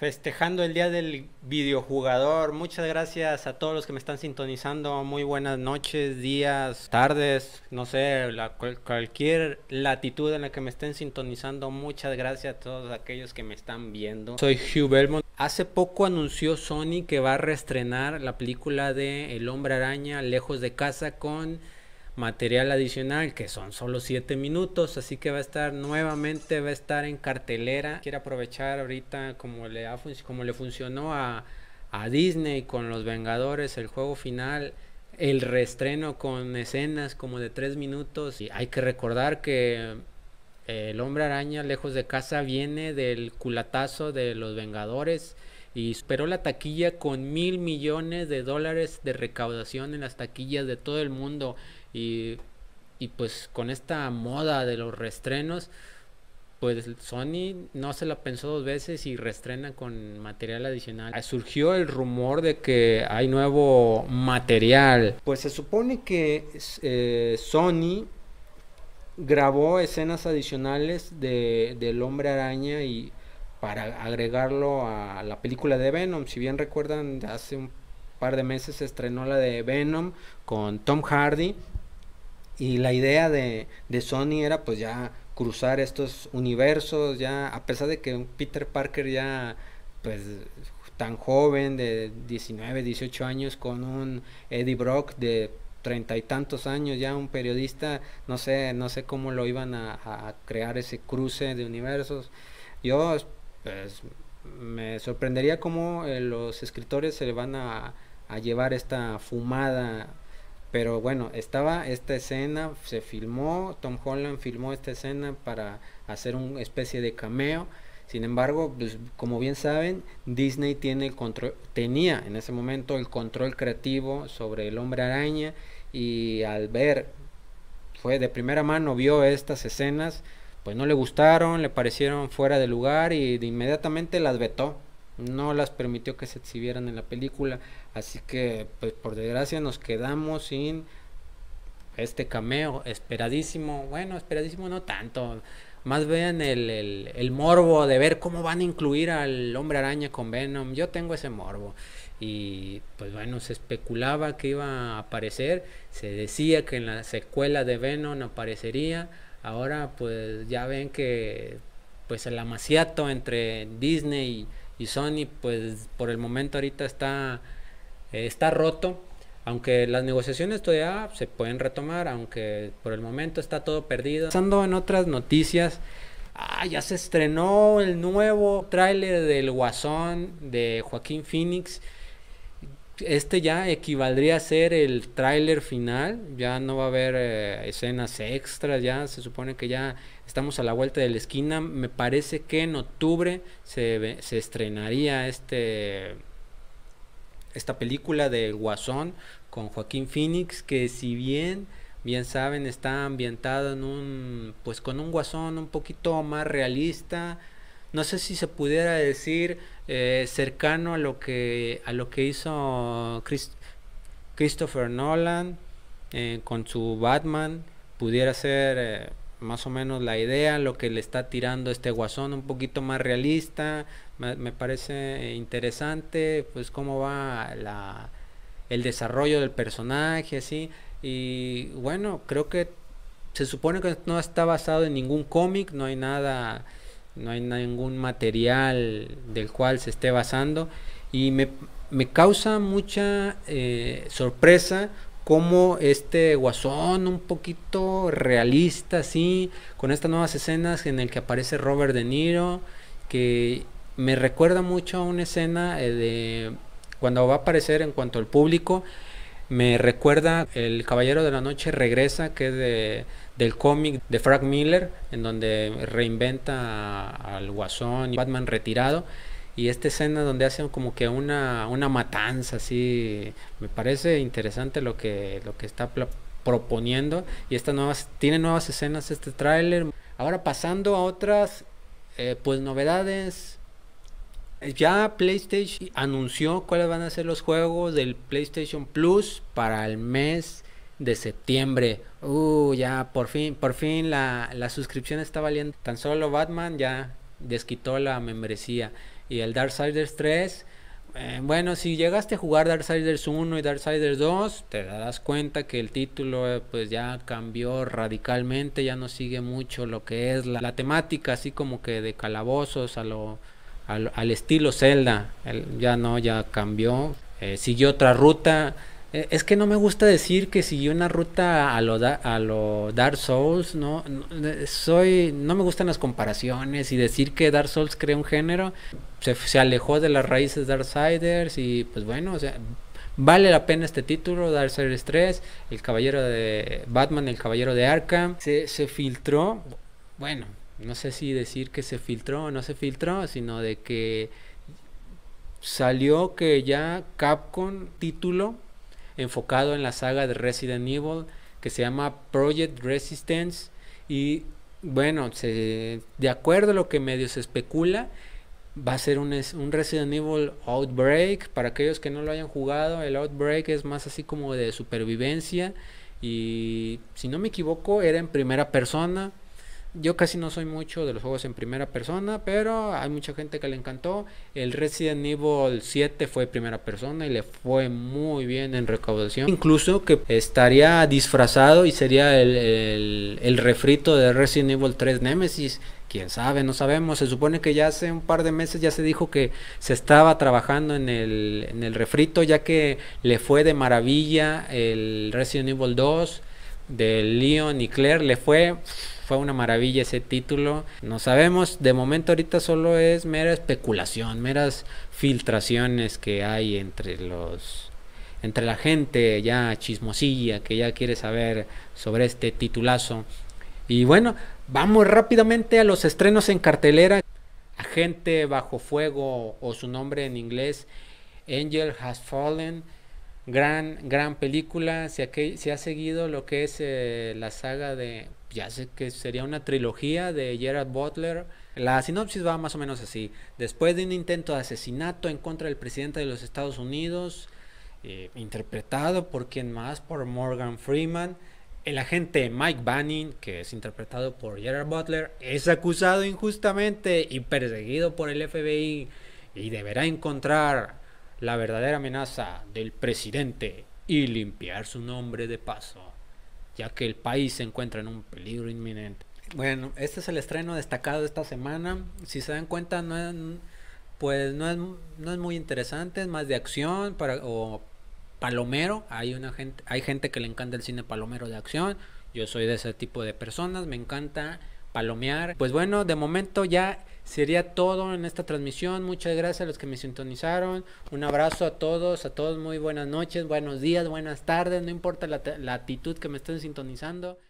festejando el día del videojugador. Muchas gracias a todos los que me están sintonizando. Muy buenas noches, días, tardes, no sé, la, cualquier latitud en la que me estén sintonizando. Muchas gracias a todos aquellos que me están viendo. Soy Hugh Belmont. Hace poco anunció Sony que va a reestrenar la película de El Hombre Araña Lejos de Casa con material adicional que son solo 7 minutos, así que va a estar nuevamente, va a estar en cartelera. Quiero aprovechar ahorita como le, como le funcionó a, a Disney con Los Vengadores, el juego final, el reestreno con escenas como de 3 minutos. Y hay que recordar que eh, el hombre araña lejos de casa viene del culatazo de Los Vengadores y superó la taquilla con mil millones de dólares de recaudación en las taquillas de todo el mundo y, pues con esta moda de los restrenos pues Sony no se la pensó dos veces y restrena con material adicional. Surgió el rumor de que hay nuevo material. Pues se supone que eh, Sony grabó escenas adicionales de, del hombre araña y para agregarlo a la película de Venom. Si bien recuerdan, hace un par de meses se estrenó la de Venom con Tom Hardy y la idea de, Sony era pues ya cruzar estos universos, ya a pesar de que Peter Parker ya pues tan joven de 19, 18 años con un Eddie Brock de treinta y tantos años ya un periodista no sé no sé cómo lo iban a, a crear ese cruce de universos yo pues, me sorprendería cómo eh, los escritores se le van a, llevar esta fumada. Pero bueno, estaba esta escena, se filmó, Tom Holland filmó esta escena para hacer una especie de cameo. Sin embargo, pues, como bien saben, Disney tiene control, tenía en ese momento el control creativo sobre el hombre araña y al ver, fue de primera mano, vio estas escenas, pues no le gustaron, le parecieron fuera de lugar y de inmediatamente las vetó. No las permitió que se exhibieran en la película. Así que, pues por desgracia, nos quedamos sin este cameo esperadísimo. Bueno, esperadísimo no tanto. Más vean el, el, el morbo de ver cómo van a incluir al hombre araña con Venom. Yo tengo ese morbo y pues bueno, se especulaba que iba a aparecer, se decía que en la secuela de Venom aparecería, Ahora pues ya ven que pues el amaciato entre Disney y, Sony pues por el momento ahorita está, eh, está roto. Aunque las negociaciones todavía se pueden retomar, aunque por el momento está todo perdido. Pasando en otras noticias, ah, ya se estrenó el nuevo tráiler del Guasón de Joaquín Phoenix este ya equivaldría a ser el tráiler final, ya no va a haber eh, escenas extras, ya se supone que ya estamos a la vuelta de la esquina, me parece que en octubre se, estrenaría este esta película de Guasón con Joaquín Phoenix, que si bien bien saben está ambientada en un pues con un guasón un poquito más realista, no sé si se pudiera decir eh, cercano a lo que a lo que hizo Christopher Nolan eh, con su Batman pudiera ser eh, más o menos la idea lo que le está tirando este guasón un poquito más realista me, parece interesante pues cómo va la, el desarrollo del personaje así y bueno creo que se supone que no está basado en ningún cómic no hay nada no hay ningún material del cual se esté basando y me, me causa mucha eh, sorpresa como este guasón un poquito realista, así, con estas nuevas escenas en el que aparece Robert De Niro, que me recuerda mucho a una escena eh, de cuando va a aparecer en cuanto al público me recuerda El Caballero de la Noche Regresa, que es de, del cómic de Frank Miller, en donde reinventa al Guasón y Batman retirado. Y esta escena donde hacen como que una, una matanza, así, me parece interesante lo que, lo que está proponiendo. Y estas nuevas, tiene nuevas escenas este tráiler. Ahora pasando a otras, eh, pues novedades, ya PlayStation anunció cuáles van a ser los juegos del PlayStation Plus para el mes de septiembre. Uh, ya por fin, por fin la, suscripción está valiendo. Tan solo Batman ya desquitó la membresía. Y el Darksiders 3. Eh, bueno, si llegaste a jugar Darksiders 1 y Darksiders 2, te darás cuenta que el título eh, pues ya cambió radicalmente, ya no sigue mucho lo que es la temática, así como que de calabozos a lo al, estilo Zelda. ya no, ya cambió. Eh, siguió otra ruta. Eh, es que no me gusta decir que siguió una ruta a lo, a lo Dark Souls. No, eh, soy, no me gustan las comparaciones y decir que Dark Souls crea un género. Se, se alejó de las raíces Darksiders y pues bueno, Vale la pena este título, Darksiders 3, El Caballero de Batman, El Caballero de Arkham. Se, se filtró, bueno, no sé si decir que se filtró o no se filtró, sino de que salió que ya Capcom título enfocado en la saga de Resident Evil que se llama Project Resistance y bueno, se, de acuerdo a lo que medio se especula, va a ser un, un Resident Evil Outbreak. Para aquellos que no lo hayan jugado, el Outbreak es más así como de supervivencia y si no me equivoco era en primera persona yo casi no soy mucho de los juegos en primera persona, pero hay mucha gente que le encantó. El Resident Evil 7 fue primera persona y le fue muy bien en recaudación. Incluso que estaría disfrazado y sería el, refrito de Resident Evil 3 Nemesis. Quién sabe, no sabemos. Se supone que ya hace un par de meses ya se dijo que se estaba trabajando en el, en el refrito, ya que le fue de maravilla el Resident Evil 2 de Leon y Claire. Le fue fue una maravilla ese título. No sabemos, de momento ahorita solo es mera especulación, meras filtraciones que hay entre los entre la gente ya chismosilla que ya quiere saber sobre este titulazo. Y bueno, vamos rápidamente a los estrenos en cartelera. Agente bajo fuego o su nombre en inglés Angel Has Fallen. Gran, gran película. Se ha, ha seguido lo que es eh, la saga de ya sé que sería una trilogía de Gerard Butler. La sinopsis va más o menos así. Después de un intento de asesinato en contra del presidente de los Estados Unidos, eh, interpretado por quien más, por Morgan Freeman, el agente Mike Banning, que es interpretado por Gerard Butler, es acusado injustamente y perseguido por el FBI y deberá encontrar la verdadera amenaza del presidente y limpiar su nombre de paso ya que el país se encuentra en un peligro inminente. Bueno, este es el estreno destacado de esta semana. Si se dan cuenta, no es, pues no es, no es muy interesante, es más de acción para, o palomero. Hay, una gente, hay gente que le encanta el cine palomero de acción. Yo soy de ese tipo de personas, me encanta palomear. Pues bueno, de momento ya sería todo en esta transmisión. Muchas gracias a los que me sintonizaron. Un abrazo a todos, a todos muy buenas noches, buenos días, buenas tardes, no importa la, actitud que me estén sintonizando.